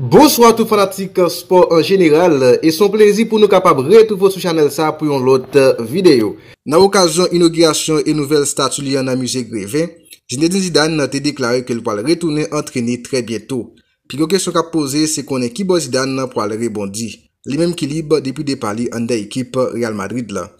Bonsoir tout fanatik sport en general et son plési pou nou kapab retouve sou chanel sa pou yon lot videyo. Nan vokazyon inaugurasyon et nouvel stat sou li an amuse greve, Jinedine Zidane te deklare ke l pou al retourne antreni tre bieto. Pi yo kesyon ka pose se konen bon Kibo Zidane pou al rebondi. Li mem kilib depi de pali an de ekip Real Madrid la.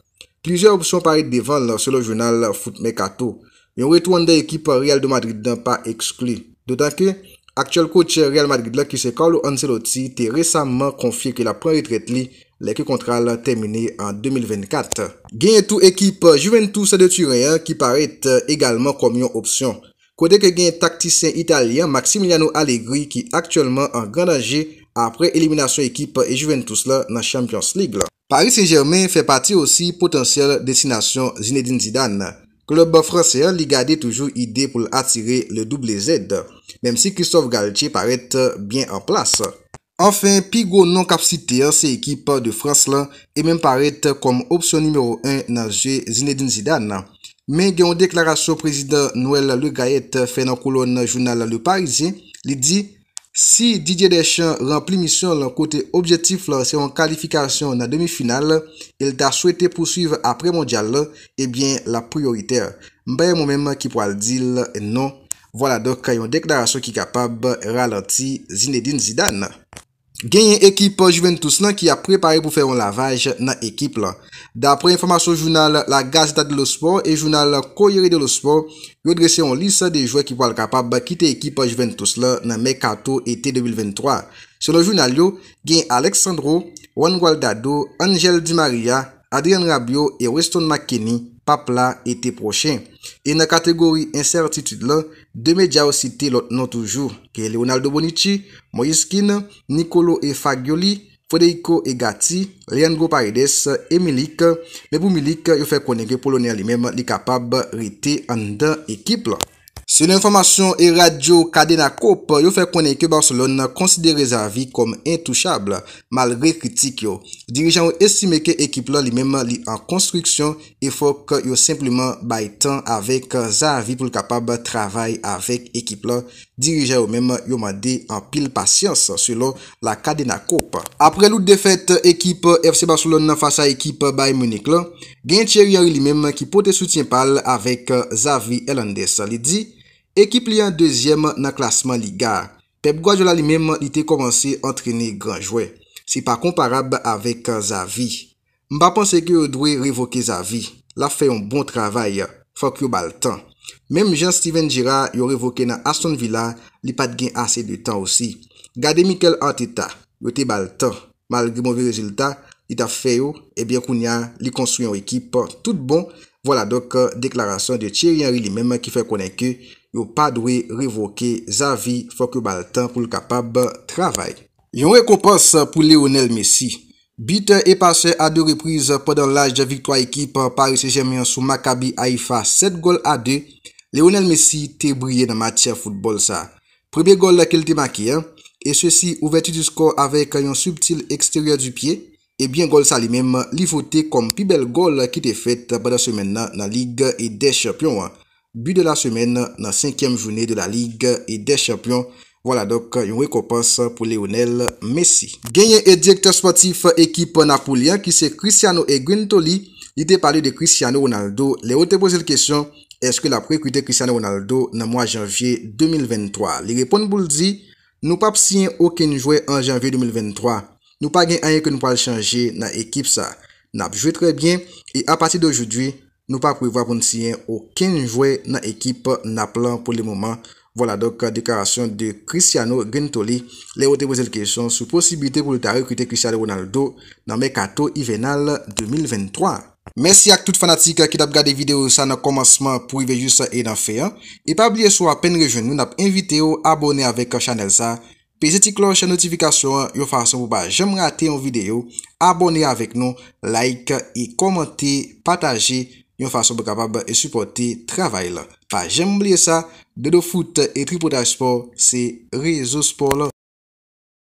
Plize opsyon pare de devan la se lo jounal Foot Mekato. Yon retou an de ekip Real de Madrid nan pa ekskli. De tanke, Aksyol koucher Real Madrid la ki se Carlo Ancelotti te resamman konfye ke la pran ritret li la ki kontral termine an 2024. Genye tou ekip Juventus de Turin ki parete egalman euh, komyon opsyon. Kou deke genye taktisen italian Maximiliano Allegri ki aktyolman an grandanje apre eliminasyon ekip Juventus la nan Champions League la. Paris Saint-Germain fe pati osi potansyel desinasyon Zinedine Zidane la. Klub Fransè li gade toujou ide pou l'attire le double Z, menm si Christophe Galtier parete bien an plas. Enfen, Pigo non kap site se ekip de Fransè la, e menm parete kom opsyon nimerou 1 nan zwe Zinedine Zidane. Men gen ou deklarasyon prezident Noël Le Gayet fè nan kolon jounal Le Parisien, li di... Si Didier Deschamps rempli misyon loun kote objetif lor se yon kalifikasyon nan demi final, el da souete pousuive apre mondial lor, eh ebyen la prioriter. Mbaye mou menm ki po al dil non. Vola dok kayon deklarasyon ki kapab ralanti Zinedine Zidane. Genye ekipo Juventus la ki a preparè pou fè yon lavaj nan ekip la. Dapre informasyon jounal La Gazda de lo sport et jounal Koyere de lo sport, yo dresè yon lisa de jwè ki wal kapab bakite ekipo Juventus la nan Mekato eté 2023. Se lo jounal yo, genye Alexandro, Juan Gualdado, Angel Di Maria, Adrian Rabiot et Weston McKinney papla ete prochen. E na kategori insertitude la, de medya yo site lot non toujou, ke Leonardo Bonici, Moïse Kine, Nicolo E. Fagioli, Fedeiko E. Gati, Leandro Paredes, et Milik. Me pou Milik, yo fe konenke polonè li mem li kapab rete an da ekip la. Se l'informasyon e radyo kadena kop, yo fè konen ke Barcelona konsidere Zavi kom entouchable malre kritik yo. Dirijan yo estime ke ekip la li menm li an konstriksyon e fòk yo simplement bay tan avèk Zavi pou l'kapab travay avèk ekip la. Dirijan yo menm yo mande an pil pasyans selon la kadena kop. Apre lout defet ekip FC Barcelona fasa ekip bay Monique la, gen Thierry Harou li menm ki pote soutyen pal avèk Zavi Elendès li di. Ekip li an dezyem nan klasman li gar. Pep Gwajola li menm li te komanse entrene granjwe. Si pa komparab avèk an zavi. Mba panse ke yo dwe revoke zavi. La fè yon bon travay. Fok yo baltan. Mem Jean-Steven Girard yo revoke nan Aston Villa. Li pat gen ase de tan osi. Gade Mikel Anteta. Yo te baltan. Mal gri mouvi rezultat. Li ta fè yo. Ebyen koun ya li konstruyon ekip. Tout bon. Vola dok deklarasyon de Thierry Henry li menm ki fè konenke. yo padwe revoke zavi fokou baltan pou l kapab travay. Yon rekopans pou Leonel Messi, bit e pase a 2 reprise podan laj de vitwa ekip Paris Saint-Germain sou Maccabi Haifa 7 gol a 2, Leonel Messi te brye nan matyè foutbol sa. Prebe gol ke l te maki, e se si ouve ti di skor avek yon subtil eksteryer du pie, e bien gol sa li mem li fote kom pi bel gol ki te fet bada semen nan lig e dechopyon an. Bi de la semen nan 5e jounen de la lig e dechampyon. Voila dok yon rekopans pou Leonel Messi. Genyen e direktor sportif ekip Napouliens ki se Cristiano e Grentoli. Yte pali de Cristiano Ronaldo. Le o te pose l kesyon, eske la prekute Cristiano Ronaldo nan mwa janvye 2023. Li repon bou l di, nou pa psiyen oke nou jwè an janvye 2023. Nou pa genyen anye ke nou pa l chanje nan ekip sa. Nap jwè trebyen e apati de oujoudwi, Nou pa pou i vo apon siyen ou ken jwe nan ekip nan plan pou li mouman. Vo la dok deklarasyon de Cristiano Gentoli. Le ou te boze l kèsyon sou posibite pou l ta rekute Cristiano Ronaldo nan Mekato Ivenal 2023. Mèsi ak tout fanatik ki tap gade videyo sa nan komansman pou i vejus e nan fe. E pa bliye sou apen rejoun nou nap invite yo abone avèk chanel sa. Pe zeti kloche notifikasyon yo fason pou ba jem rate yon videyo. Abone avèk nou, like, yi komante, pataje. yon fason pou kapab e suporti travay la. Faj, jen mou liye sa, Dodo Foot et Tripotage Sport, se Rezo Sport la.